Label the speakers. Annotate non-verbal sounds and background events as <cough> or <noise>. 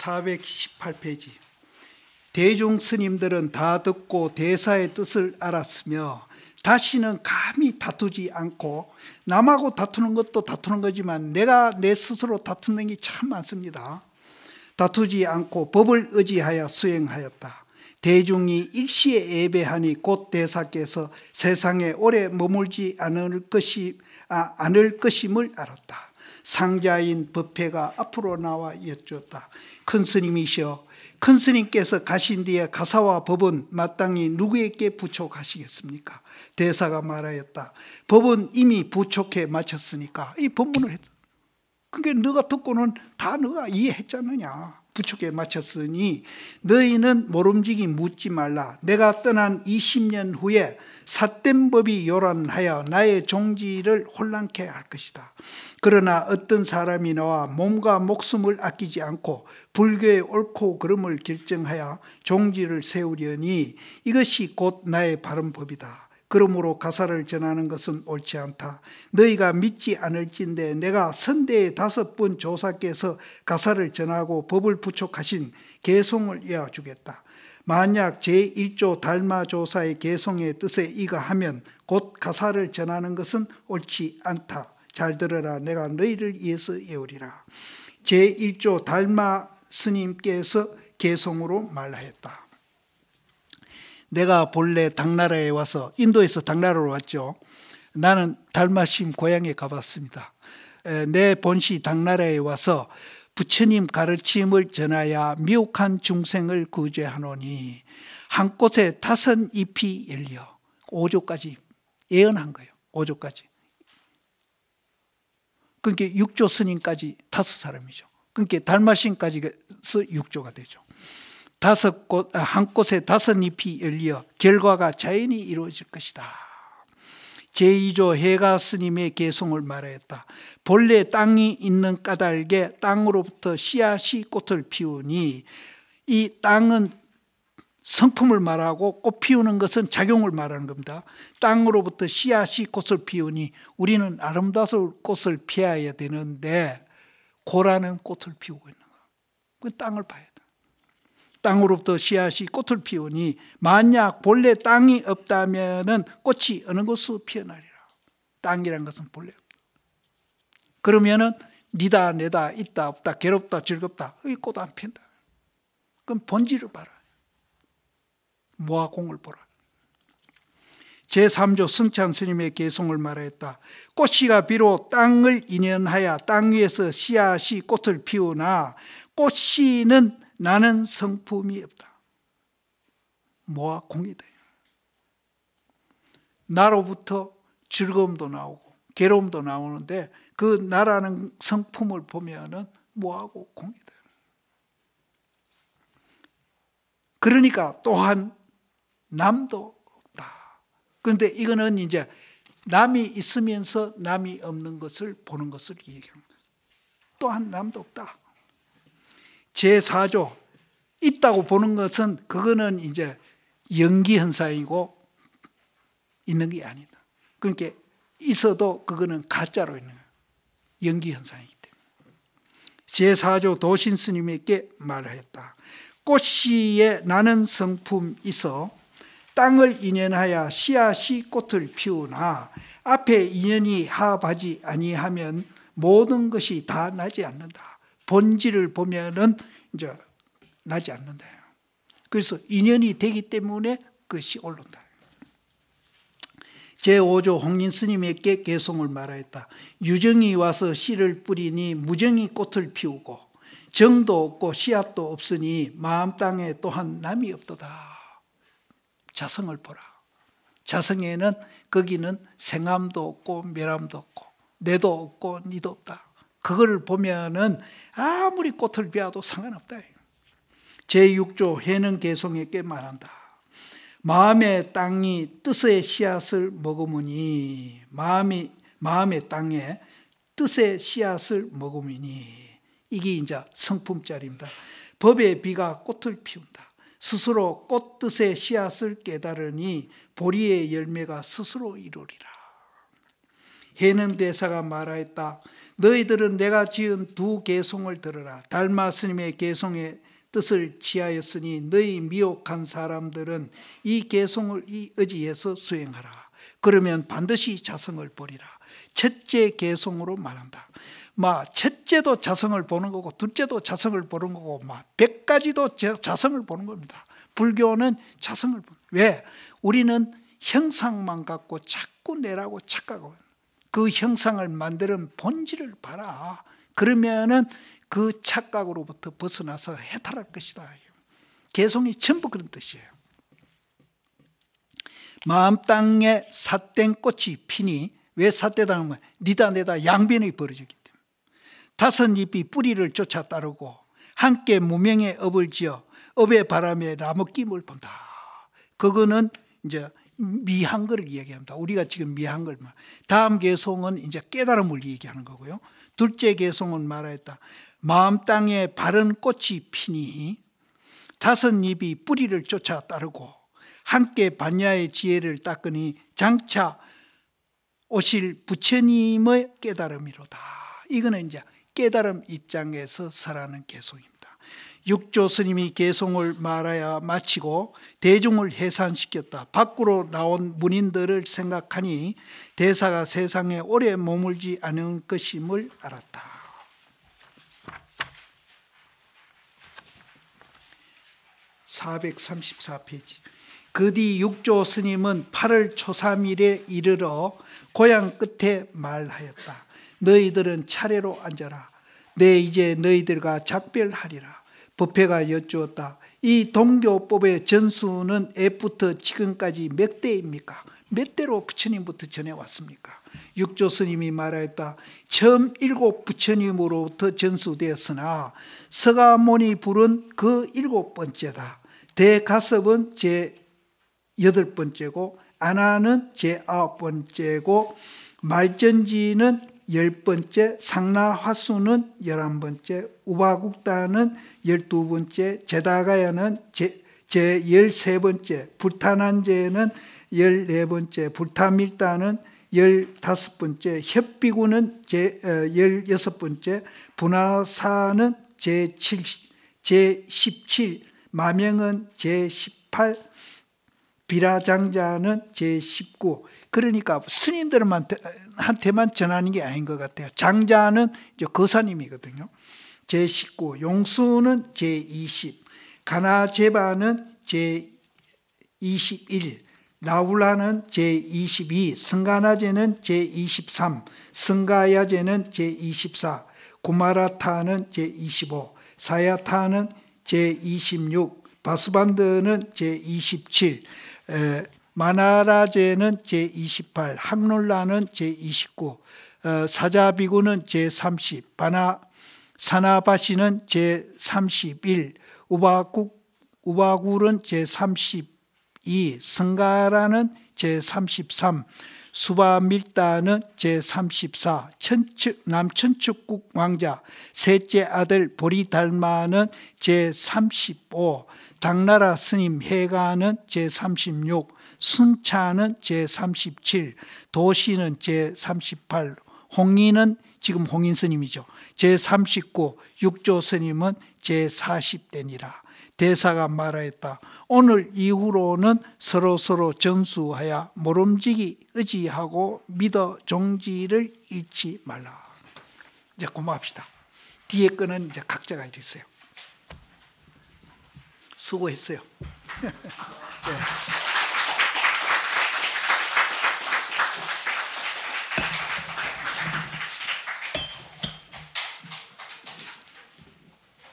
Speaker 1: 418페이지. 대종 스님들은 다 듣고 대사의 뜻을 알았으며 다시는 감히 다투지 않고 남하고 다투는 것도 다투는 거지만 내가 내 스스로 다투는 게 참 많습니다. 다투지 않고 법을 의지하여 수행하였다. 대중이 일시에 예배하니 곧 대사께서 세상에 오래 머물지 않을 것이 아, 않을 것임을 알았다. 상자인 법회가 앞으로 나와 여쭈었다. 큰 스님이시여 큰 스님께서 가신 뒤에 가사와 법은 마땅히 누구에게 부촉하시겠습니까? 대사가 말하였다. 법은 이미 부촉해 마쳤으니까 이 법문을 했다. 그게 그러니까 그가 듣고는 다 너가 이해했잖느냐. 부축에 마쳤으니 너희는 모름지기 묻지 말라. 내가 떠난 이0년 후에 삿된 법이 요란하여 나의 종지를 혼란케 할 것이다. 그러나 어떤 사람이 나와 몸과 목숨을 아끼지 않고 불교의 옳고 그름을 결정하여 종지를 세우려니 이것이 곧 나의 바른 법이다. 그러므로 가사를 전하는 것은 옳지 않다. 너희가 믿지 않을진데 내가 선대의 다섯 분 조사께서 가사를 전하고 법을 부촉하신 개송을 이어주겠다. 만약 제1조 달마조사의 개송의 뜻에 이가하면 곧 가사를 전하는 것은 옳지 않다. 잘 들어라 내가 너희를 위해서 예우리라. 제1조 달마 스님께서 개송으로 말하였다. 내가 본래 당나라에 와서 인도에서 당나라로 왔죠. 나는 달마심 고향에 가봤습니다. 내 본시 당나라에 와서 부처님 가르침을 전하여 미혹한 중생을 구제하노니 한 곳에 다섯 잎이 열려 5조까지 예언한 거예요. 5조까지. 그러니까 6조 스님까지 다섯 사람이죠. 그러니까 달마신까지 6조가 그 되죠. 다섯 곳, 아, 한꽃에 다섯 잎이 열려 결과가 자연히 이루어질 것이다. 제2조 해가 스님의 개성을 말하였다. 본래 땅이 있는 까닭에 땅으로부터 씨앗이 꽃을 피우니 이 땅은 성품을 말하고 꽃 피우는 것은 작용을 말하는 겁니다. 땅으로부터 씨앗이 꽃을 피우니 우리는 아름다운 꽃을 피해야 되는데 고라는 꽃을 피우고 있는 거예요. 그 땅을 봐요. 땅으로부터 씨앗이 꽃을 피우니 만약 본래 땅이 없다면 꽃이 어느 곳으로 피어나리라. 땅이란 것은 본래 없다. 그러면은니다 내다 있다 없다 괴롭다 즐겁다 꽃안 핀다. 그럼 본질을 봐라. 모아공을 보라. 제3조 승찬 스님의 개성을 말하였다. 꽃씨가 비록 땅을 인연하여 땅 위에서 씨앗이 꽃을 피우나 꽃씨는 나는 성품이 없다. 모아 공이 돼 나로부터 즐거움도 나오고 괴로움도 나오는데 그 나라는 성품을 보면은 모하고 공이 돼 그러니까 또한 남도 없다. 근데 이거는 이제 남이 있으면서 남이 없는 것을 보는 것을 얘기합니다. 또한 남도 없다. 제4조 있다고 보는 것은 그거는 이제 연기 현상이고 있는 게 아니다. 그러니까 있어도 그거는 가짜로 있는 거야. 연기 현상이기 때문에. 제4조 도신 스님에게 말하였다. 꽃씨에 나는 성품 있어 땅을 인연하여 씨앗이 꽃을 피우나 앞에 인연이 하지 아니하면 모든 것이 다 나지 않는다. 본질을 보면은 이제 나지 않는다. 그래서 인연이 되기 때문에 그것이 올른다. 제5조 홍인 스님에게 개송을 말하였다. 유정이 와서 씨를 뿌리니 무정이 꽃을 피우고 정도 없고 씨앗도 없으니 마음 땅에 또한 남이 없도다. 자성을 보라. 자성에는 거기는 생함도 없고 멸함도 없고 내도 없고 니도 없다. 그걸 보면은 아무리 꽃을 피워도 상관없다. 제6조 해는 개성에 꽤 말한다. 마음의 땅이 뜻의 씨앗을 먹으니 마음이 마음의 땅에 뜻의 씨앗을 먹으니 이게 이제 성품짜리입니다. 법의 비가 꽃을 피운다. 스스로 꽃 뜻의 씨앗을 깨달으니 보리의 열매가 스스로 이루리라. 해는 대사가 말하였다. 너희들은 내가 지은 두 개송을 들으라. 달마 스님의 개송의 뜻을 취하였으니 너희 미혹한 사람들은 이 개송을 이 의지에서 수행하라. 그러면 반드시 자성을 보리라. 첫째 개송으로 말한다. 막 첫째도 자성을 보는 거고 둘째도 자성을 보는 거고 막백 가지도 자성을 보는 겁니다. 불교는 자성을 보는. 왜? 우리는 형상만 갖고 자꾸 내라고 착각하고 그 형상을 만드는 본질을 봐라. 그러면은 그 착각으로부터 벗어나서 해탈할 것이다. 개성이 전부 그런 뜻이에요. 마음 땅에 삿된 꽃이 피니 왜 삿대다는 거야? 니다 내다 양변이 벌어지기 때문에. 다섯 잎이 뿌리를 쫓아 따르고 함께 무명의 업을 지어 업의 바람에 나무 낌을 본다. 그거는 이제 미한 걸를 이야기합니다. 우리가 지금 미한 걸 말. 다음 개송은 이제 깨달음을 얘기하는 거고요. 둘째 개송은 말하였다. 마음 땅에 바른 꽃이 피니 다섯 잎이 뿌리를 쫓아 따르고 함께 반야의 지혜를 닦으니 장차 오실 부처님의 깨달음이로다. 이거는 이제 깨달음 입장에서 서라는 개송입니다. 육조 스님이 개송을 말하여 마치고 대중을 해산시켰다. 밖으로 나온 문인들을 생각하니 대사가 세상에 오래 머물지 않은 것임을 알았다. 4 3 4 페이지 그 뒤 육조 스님은 8월 초삼일에 이르러 고향 끝에 말하였다. 너희들은 차례로 앉아라. 내 이제 너희들과 작별하리라. 법회가 여쭈었다. 이 동교법의 전수는 애부터 지금까지 몇 대입니까? 몇 대로 부처님부터 전해왔습니까? 육조 스님이 말하였다. 처음 일곱 부처님으로부터 전수되었으나 서가모니 불은 그 일곱 번째다. 대가섭은 제 여덟 번째고 아나는 제 아홉 번째고 말전지는 열 번째, 상나화수는 열한 번째, 우바국다는 열두 번째, 제다가야는 제, 제 열세 번째, 불타난제는 열네 번째, 불타밀다는 열다섯 번째, 협비구는 제 어, 열여섯 번째, 분화사는 제7 제 십칠, 마명은 제 십팔, 비라장자는 제19 그러니까 스님들한테만 전하는 게 아닌 것 같아요. 장자는 이제 거사님이거든요. 제19 용수는 제20 가나제바는 제21 라울라는 제22 승가나제는 제23 승가야제는 제24 구마라타는 제25 사야타는 제26 바스반드는 제27 에, 마나라제는 제28, 함놀라는 제29, 어, 사자비구는 제30, 바나 사나바시는 제31, 우바국 우바굴은 제32, 승가라는 제33, 수바밀다는 제34 천축, 남천축국 왕자 셋째 아들 보리달마는 제35 당나라 스님 해가는 제36 순차는 제37 도시는 제38 홍인은 지금 홍인 스님이죠. 제39 육조 스님은 제40대니라. 대사가 말하였다. 오늘 이후로는 서로 서로 전수하여 모름지기 의지하고 믿어 종지를 잃지 말라. 이제 고맙시다. 뒤에 거는 이제 각자가 이렇어요 수고했어요. <laughs> 네.